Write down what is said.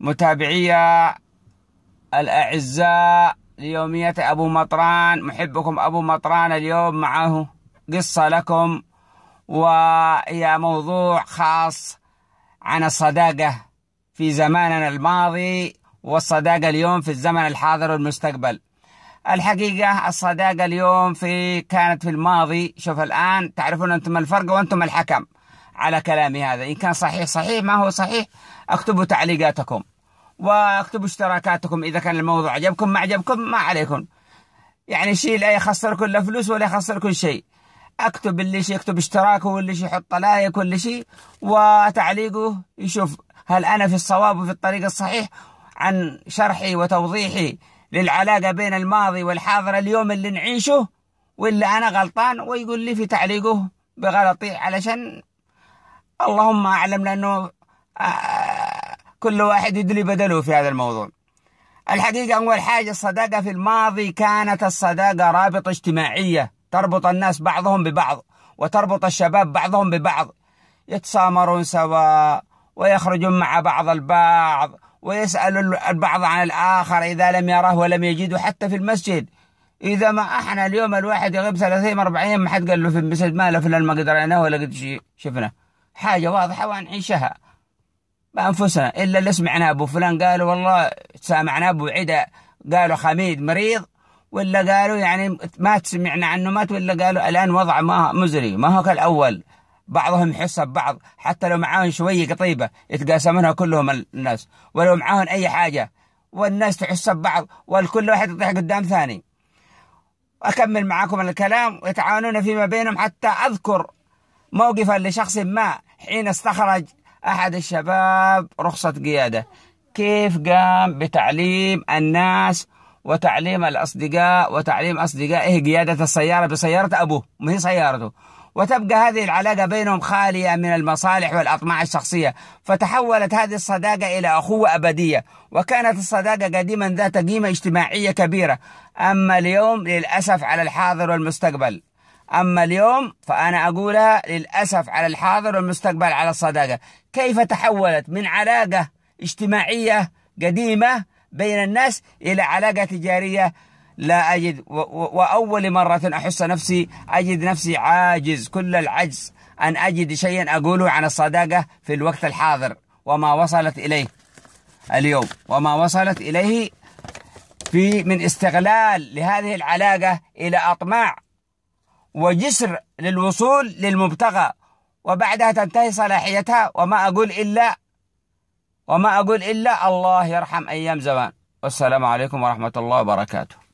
متابعي الأعزاء ليومية أبو مطران محبكم أبو مطران اليوم معه قصة لكم وهي موضوع خاص عن الصداقة في زماننا الماضي والصداقة اليوم في الزمن الحاضر والمستقبل الحقيقة الصداقة اليوم في كانت في الماضي شوف الآن تعرفون أنتم الفرق وأنتم الحكم على كلامي هذا إن كان صحيح صحيح ما هو صحيح اكتبوا تعليقاتكم واكتبوا اشتراكاتكم إذا كان الموضوع عجبكم ما عجبكم ما عليكم يعني شيء لا يخسركم لا فلوس ولا يخسركم شيء اكتب اللي شيء يكتب اشتراكه واللي شيء يحط لايك واللي شيء وتعليقه يشوف هل انا في الصواب وفي الطريق الصحيح عن شرحي وتوضيحي للعلاقه بين الماضي والحاضر اليوم اللي نعيشه ولا انا غلطان ويقول لي في تعليقه بغلطي علشان اللهم أعلم لأنه آه، كل واحد يدلي بدله في هذا الموضوع الحقيقة أول حاجة الصداقة في الماضي كانت الصداقة رابطة اجتماعية تربط الناس بعضهم ببعض وتربط الشباب بعضهم ببعض يتسامرون سوا ويخرجون مع بعض البعض ويسأل البعض عن الآخر إذا لم يراه ولم يجده حتى في المسجد إذا ما إحنا اليوم الواحد يغيب 30 40 ما حد قال له في المسجد ما له فلان ما قدرناه ولا قد شفناه حاجة واضحة ونعيشها بأنفسنا إلا اللي سمعناه أبو فلان قالوا والله سامعنا أبو عدة قالوا خميد مريض ولا قالوا يعني مات سمعنا عنه مات ولا قالوا الآن وضع ما مزري ما هو كالأول بعضهم يحس ببعض حتى لو معاهم شوية قطيبة يتقاسمونها كلهم الناس ولو معاهم أي حاجة والناس تحس ببعض والكل واحد يطيح قدام ثاني أكمل معاكم الكلام ويتعاونون فيما بينهم حتى أذكر موقفا لشخص ما حين استخرج أحد الشباب رخصة قيادة كيف قام بتعليم الناس وتعليم الأصدقاء وتعليم أصدقائه قيادة السيارة بسيارة أبوه ما هي سيارته وتبقى هذه العلاقة بينهم خالية من المصالح والأطماع الشخصية فتحولت هذه الصداقة إلى أخوة أبدية وكانت الصداقة قديما ذات قيمة اجتماعية كبيرة أما اليوم للأسف على الحاضر والمستقبل أما اليوم فأنا أقولها للأسف على الحاضر والمستقبل على الصداقة كيف تحولت من علاقة اجتماعية قديمة بين الناس إلى علاقة تجارية لا أجد وأول مرة أحس نفسي أجد نفسي عاجز كل العجز أن أجد شيئا أقوله عن الصداقة في الوقت الحاضر وما وصلت إليه اليوم وما وصلت إليه في من استغلال لهذه العلاقة إلى أطماع وجسر للوصول للمبتغى وبعدها تنتهي صلاحيتها وما أقول إلا وما أقول إلا الله يرحم أيام زمان والسلام عليكم ورحمة الله وبركاته